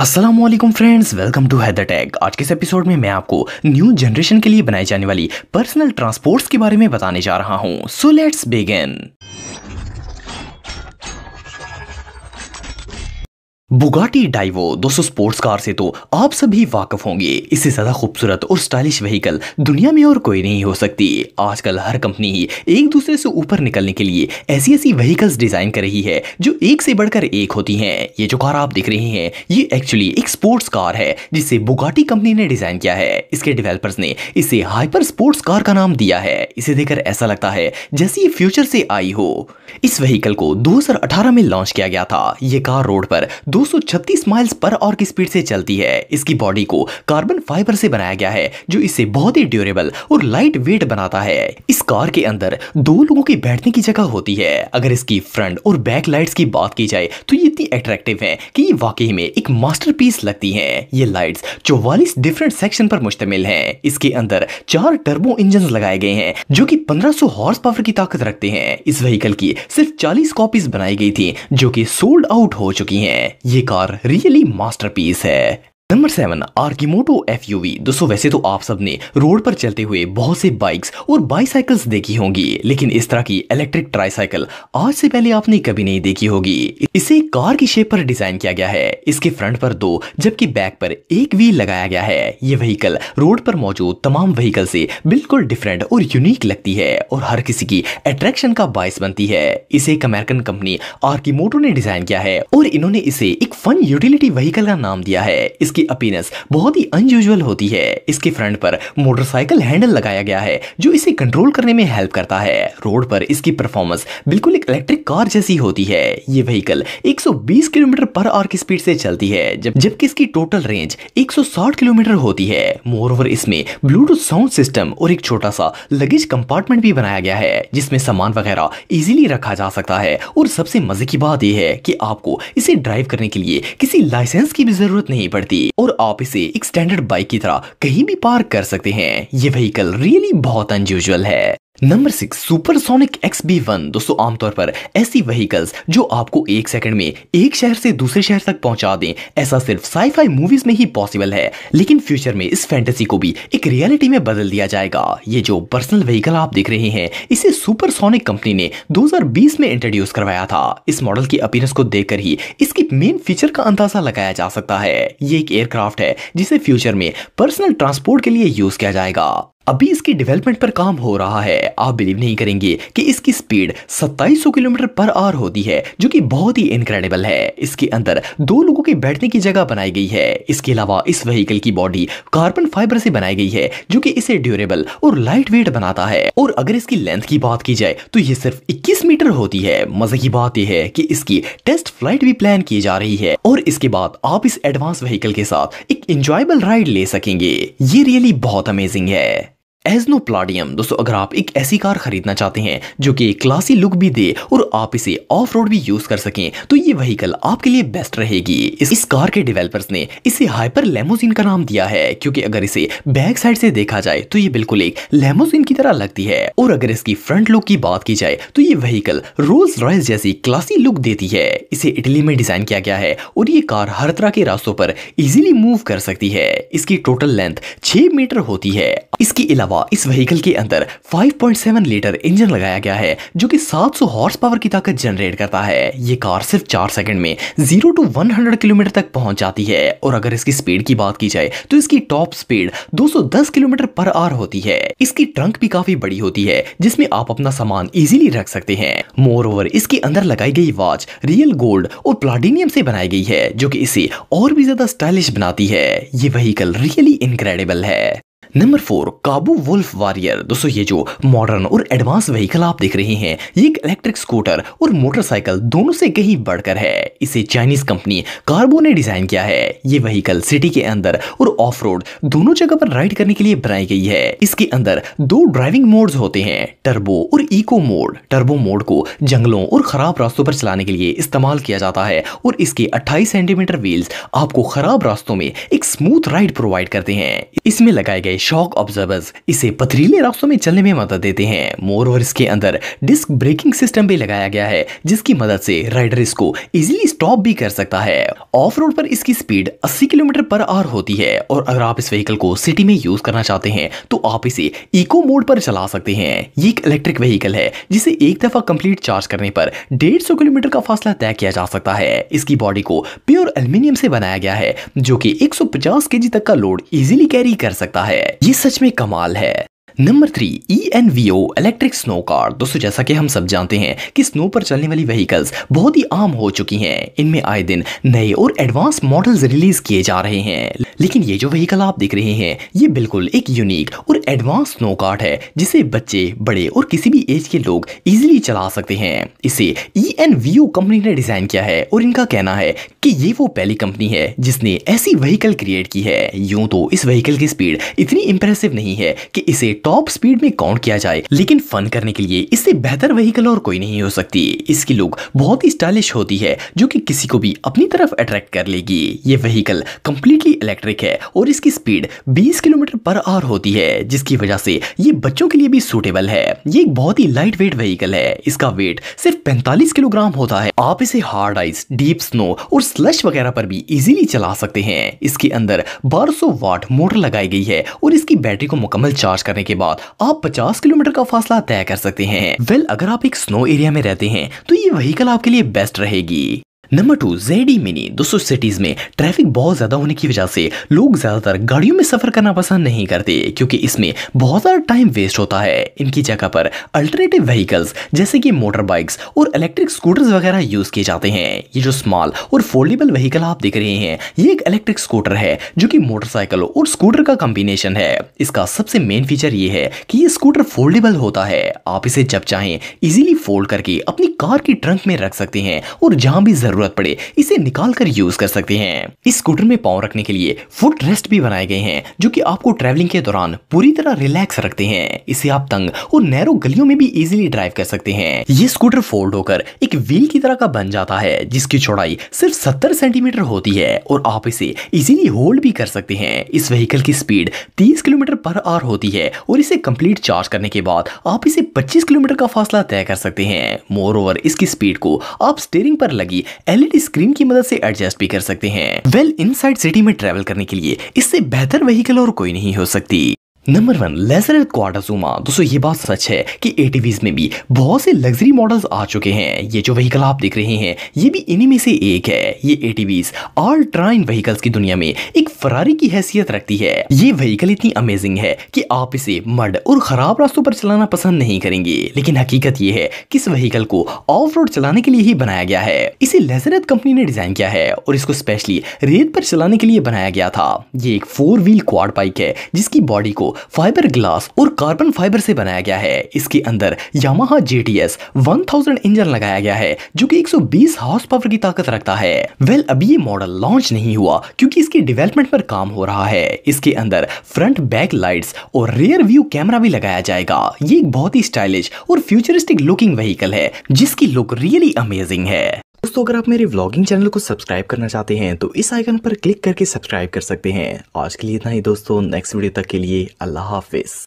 Aslam friends welcome to Haider tag आज के इस एपिसोड में मैं आपको न्यू जनरेशन के लिए बनाई जाने वाली पर्सनल ट्रांसपोर्ट्स के बारे में बताने जा रहा हूँ so let's begin Bugatti Divo दोस्तों स्पोर्ट्स कार से तो आप सभी वाकफ होंगे इससे ज़्यादा खूबसूरत और स्टाइलिश व्हीकल दुनिया में और कोई नहीं हो सकती आजकल हर कंपनी ही एक दूसरे से ऊपर निकलने के लिए ऐसी ऐसी व्हीकल्स डिज़ाइन कर रही है जो एक से बढ़कर एक होती हैं ये जो कार आप देख रहे हैं ये एक्चुअली एक स्पोर्ट्स कार है जिसे बुगाटी कंपनी ने डिज़ाइन किया है इसके डिवेल्पर्स ने इसे हाइपर स्पोर्ट्स कार का नाम दिया है इसे देखकर ऐसा लगता है जैसे ये फ्यूचर से आई हो इस व्हीकल को दो में लॉन्च किया गया था ये कार रोड पर दो 236 माइल्स पर आवर की स्पीड से चलती है इसकी बॉडी को कार्बन फाइबर से बनाया गया है जो इसे बहुत ही ड्यूरेबल और लाइट वेट बनाता है इस कार के अंदर दो लोगों के बैठने की जगह होती है अगर इसकी फ्रंट और बैक लाइट्स की बात की जाए तो ये इतनी अट्रैक्टिव है कि ये वाकई में एक मास्टर लगती है ये लाइट चौवालीस डिफरेंट सेक्शन पर मुश्तमिल है इसके अंदर चार टर्बो इंजन लगाए गए हैं जो की पंद्रह हॉर्स पावर की ताकत रखते हैं इस व्हीकल की सिर्फ चालीस कॉपीज बनाई गई थी जो की सोल्ड आउट हो चुकी है ये कार रियली मास्टरपीस है नंबर सेवन आर्कीमोटो एफ दोस्तों वैसे तो आप सबने रोड पर चलते हुए बहुत से बाइक्स और बाईसाइकिल्स देखी होंगी लेकिन इस तरह की इलेक्ट्रिक ट्राईसाइकिल आज से पहले आपने कभी नहीं देखी होगी इसे कार की शेप पर डिजाइन किया गया है इसके फ्रंट पर दो जबकि बैक पर एक व्हील लगाया गया है ये व्हीकल रोड पर मौजूद तमाम व्हीकल से बिल्कुल डिफरेंट और यूनिक लगती है और हर किसी की अट्रैक्शन का बायस बनती है इसे एक अमेरिकन कंपनी आर्कीमोटो ने डिजाइन किया है और इन्होंने इसे एक फन यूटिलिटी व्हीकल का नाम दिया है इसके इसकी अपीरेंस बहुत ही अनयूजल होती है इसके फ्रंट पर मोटरसाइकिल हैंडल लगाया गया है जो इसे कंट्रोल करने में हेल्प करता है रोड पर इसकी परफॉर्मेंस बिल्कुल एक इलेक्ट्रिक कार जैसी होती है ये व्हीकल 120 किलोमीटर पर आवर की स्पीड से चलती है जब जबकि इसकी टोटल रेंज 160 किलोमीटर होती है मोर इसमें ब्लूटूथ साउंड सिस्टम और एक छोटा सा लगेज कंपार्टमेंट भी बनाया गया है जिसमें सामान वगैरह इजिली रखा जा सकता है और सबसे मजे की बात यह है कि आपको इसे ड्राइव करने के लिए किसी लाइसेंस की भी जरूरत नहीं पड़ती और आप इसे एक स्टैंडर्ड बाइक की तरह कहीं भी पार्क कर सकते हैं ये व्हीकल रियली बहुत अनयूजल है number six supersonic X B one दोस्तों आमतौर पर ऐसी व्हीकल्स जो आपको एक सेकंड में एक शहर से दूसरे शहर तक पहुंचा दें ऐसा सिर्फ साईफाई मूवीज में ही पॉसिबल है लेकिन फ्यूचर में इस फैंटेसी को भी एक रियलिटी में बदल दिया जाएगा ये जो पर्सनल व्हीकल आप देख रहे हैं इसे सुपरसोनिक कंपनी ने दो में इंट्रोड्यूस करवाया था इस मॉडल की अपीयरेंस को देखकर ही इसकी मेन फीचर का अंदाजा लगाया जा सकता है ये एक एयरक्राफ्ट है जिसे फ्यूचर में पर्सनल ट्रांसपोर्ट के लिए यूज किया जाएगा अभी इसकी डेवलपमेंट पर काम हो रहा है आप बिलीव नहीं करेंगे कि इसकी स्पीड 2700 किलोमीटर पर आवर होती है जो कि बहुत ही इनक्रेडिबल है इसके अंदर दो लोगों के बैठने की जगह बनाई गई है इसके अलावा इस व्हीकल की बॉडी कार्बन फाइबर से बनाई गई है जो कि इसे ड्यूरेबल और लाइट वेट बनाता है और अगर इसकी लेंथ की बात की जाए तो ये सिर्फ इक्कीस मीटर होती है मजे की बात यह है की इसकी टेस्ट फ्लाइट भी प्लान की जा रही है और इसके बाद आप इस एडवांस व्हीकल के साथ एक इंजॉयबल राइड ले सकेंगे ये रियली बहुत अमेजिंग है एजनो प्लाडियम दोस्तों अगर आप एक ऐसी कार खरीदना चाहते हैं जो कि क्लासी लुक भी दे और आप इसे ऑफ रोड भी यूज कर सकें तो ये वहीकल आपके लिए बेस्ट रहेगी इस, इस कार के डेवलपर्स ने इसे हाइपर लेमोजिन का नाम दिया है क्योंकि अगर इसे बैक साइड से देखा जाए तो ये बिल्कुल एक लेमोजिन की तरह लगती है और अगर इसकी फ्रंट लुक की बात की जाए तो ये वहीकल रोल्स रॉयस जैसी क्लासी लुक देती है इसे इटली में डिजाइन किया गया है और ये कार हर तरह के रास्तों पर इजिली मूव कर सकती है इसकी टोटल लेंथ छह मीटर होती है इसके अलावा अलावा इस व्हीकल के अंदर 5.7 लीटर इंजन लगाया गया है जो कि 700 हॉर्स पावर की ताकत जनरेट करता है ये कार सिर्फ चार सेकंड में जीरो टू 100 किलोमीटर तक पहुंच जाती है और अगर इसकी स्पीड की बात की जाए तो इसकी top speed 210 kilometre per hour होती है इसकी ट्रंक भी काफी बड़ी होती है जिसमे आप अपना सामान इजिली रख सकते हैं मोर ओवर इसके अंदर लगाई गई वॉच रियल गोल्ड और प्लाटीनियम से बनाई गई है जो की इसे और भी ज्यादा स्टाइलिश बनाती है ये व्हीकल रियली इनक्रेडिबल है number four Kaabo Wolf Warrior दोस्तों ये जो मॉडर्न और एडवांस व्हीकल आप देख रहे हैं ये एक इलेक्ट्रिक स्कूटर और मोटरसाइकिल दोनों से कहीं बढ़कर है इसे चाइनीज कंपनी कार्बो ने डिजाइन किया है ये व्हीकल सिटी के अंदर और ऑफ रोड दोनों जगह पर राइड करने के लिए बनाई गई है इसके अंदर दो ड्राइविंग मोड होते हैं टर्बो और इको मोड टर्बो मोड को जंगलों और खराब रास्तों पर चलाने के लिए इस्तेमाल किया जाता है और इसके अट्ठाईस सेंटीमीटर व्हील्स आपको खराब रास्तों में एक स्मूथ राइड प्रोवाइड करते हैं इसमें लगाए गए शॉक ऑब्जर्वर्स इसे पथरीले रास्तों में चलने में मदद देते हैं मोर और इसके अंदर डिस्क ब्रेकिंग सिस्टम भी लगाया गया है जिसकी मदद से राइडर इसको इजिली स्टॉप भी कर सकता है ऑफ रोड पर इसकी स्पीड 80 किलोमीटर पर आवर होती है और अगर आप इस व्हीकल को सिटी में यूज करना चाहते हैं तो आप इसे इको मोड पर चला सकते हैं ये एक इलेक्ट्रिक व्हीकल है जिसे एक दफा कंप्लीट चार्ज करने पर डेढ़ किलोमीटर का फासला तय किया जा सकता है इसकी बॉडी को प्योर एल्यूमिनियम से बनाया गया है जो कि 150 केजी तक का लोड इजीली कैरी कर सकता है ये सच में कमाल है number three E N V O electric snow car दोस्तों जैसा कि हम सब जानते हैं कि स्नो पर चलने वाली व्हीकल्स बहुत ही आम हो चुकी हैं इनमें आए दिन नए और एडवांस मॉडल्स रिलीज किए जा रहे हैं लेकिन ये जो व्हीकल आप देख रहे हैं ये बिल्कुल एक यूनिक और एडवांस स्नो कार्ट है जिसे बच्चे बड़े और किसी भी एज के लोग इजिली चला सकते हैं इसे E N V O company ने डिजाइन किया है और इनका कहना है कि ये वो पहली कंपनी है जिसने ऐसी व्हीकल क्रिएट की है यूं तो इस व्हीकल की स्पीड इतनी इंप्रेसिव नहीं है कि इसे टॉप टॉप स्पीड में काउंट किया जाए लेकिन फन करने के लिए इससे बेहतर व्हीकल और कोई नहीं हो सकती इसकी लुक बहुत ही स्टाइलिश होती है जो कि किसी को भी अपनी तरफ अट्रैक्ट कर लेगी ये व्हीकल कम्प्लीटली इलेक्ट्रिक है और इसकी स्पीड 20 किलोमीटर पर आवर होती है जिसकी वजह से ये बच्चों के लिए भी सूटेबल है ये एक बहुत ही लाइट वेट व्हीकल है इसका वेट सिर्फ पैंतालीस किलोग्राम होता है आप इसे हार्ड आइस डीप स्नो और स्लश वगैरह पर भी इजीली चला सकते हैं इसके अंदर 1200 वाट मोटर लगाई गई है और इसकी बैटरी को मुकम्मल चार्ज करने के बाद आप 50 किलोमीटर का फासला तय कर सकते हैं वेल अगर आप एक स्नो एरिया में रहते हैं तो ये वहीकल आपके लिए बेस्ट रहेगी नंबर टू जेडी मिनी दोस्तों सिटीज़ में ट्रैफिक बहुत ज़्यादा होने की वजह से लोग ज़्यादातर गाड़ियों में सफ़र करना पसंद नहीं करते क्योंकि इसमें बहुत ज़्यादा टाइम वेस्ट होता है इनकी जगह पर अल्टरनेटिव व्हीकल्स जैसे कि मोटर बाइक्स और इलेक्ट्रिक स्कूटर्स वगैरह यूज़ किए जाते हैं ये जो स्मॉल और फोल्डेबल व्हीकल आप देख रहे हैं ये एक इलेक्ट्रिक स्कूटर है जो की मोटरसाइकिल और स्कूटर का कॉम्बिनेशन है इसका सबसे मेन फीचर ये है कि ये स्कूटर फोल्डेबल होता है आप इसे जब चाहें इजिली फोल्ड करके अपनी कार की ट्रंक में रख सकते हैं और जहां भी जरूरत जरूरत पड़े इसे निकाल कर यूज कर सकते हैं इस स्कूटर में पाँव रखने के लिए फुट रेस्ट भी बनाए गए हैं जो कि आपको ट्रैवलिंग के दौरान पूरी तरह रिलैक्स रखते हैं इसे आप तंग और नैरो गलियों में भी इजिली ड्राइव कर सकते हैं ये स्कूटर फोल्ड होकर एक व्हील की तरह का बन जाता है जिसकी चौड़ाई सिर्फ सत्तर सेंटीमीटर होती है और आप इसे इजिली होल्ड भी कर सकते हैं इस व्हीकल की स्पीड तीस किलोमीटर पर आवर होती है और इसे कंप्लीट चार्ज करने के बाद आप इसे 25 किलोमीटर का फासला तय कर सकते हैं मोर ओवर इसकी स्पीड को आप स्टेयरिंग पर लगी एलईडी स्क्रीन e की मदद से एडजस्ट भी कर सकते हैं वेल इनसाइड सिटी में ट्रेवल करने के लिए इससे बेहतर व्हीकल और कोई नहीं हो सकती नंबर वन लेजर क्वाडसूमा दोस्तों ये बात सच है कि एटीवीज में भी बहुत से लग्जरी मॉडल्स आ चुके हैं ये जो व्हीकल आप देख रहे हैं ये भी इन्हीं में से एक है ये एटीवीज आल ट्राइन व्हीकल्स की दुनिया में एक फरारी की हैसियत रखती है ये व्हीकल इतनी अमेजिंग है कि आप इसे मड और खराब रास्तों पर चलाना पसंद नहीं करेंगे लेकिन हकीकत ये है कि इस व्हीकल को ऑफ रोड चलाने के लिए ही बनाया गया है इसे लेजरत कंपनी ने डिजाइन किया है और इसको स्पेशली रेत पर चलाने के लिए बनाया गया था ये एक फोर व्हील क्वाड बाइक है जिसकी बॉडी को फाइबर ग्लास और कार्बन फाइबर से बनाया गया है इसके अंदर यामाहा टी एस इंजन लगाया गया है जो कि 120 हॉर्स पावर की ताकत रखता है वेल अब ये मॉडल लॉन्च नहीं हुआ क्योंकि इसकी डेवलपमेंट पर काम हो रहा है इसके अंदर फ्रंट बैक लाइट्स और रेयर व्यू कैमरा भी लगाया जाएगा ये एक बहुत ही स्टाइलिश और फ्यूचरिस्टिक लुकिंग व्हीकल है जिसकी लुक रियली अमेजिंग है दोस्तों अगर आप मेरे व्लॉगिंग चैनल को सब्सक्राइब करना चाहते हैं तो इस आइकन पर क्लिक करके सब्सक्राइब कर सकते हैं आज के लिए इतना ही दोस्तों नेक्स्ट वीडियो तक के लिए अल्लाह हाफिज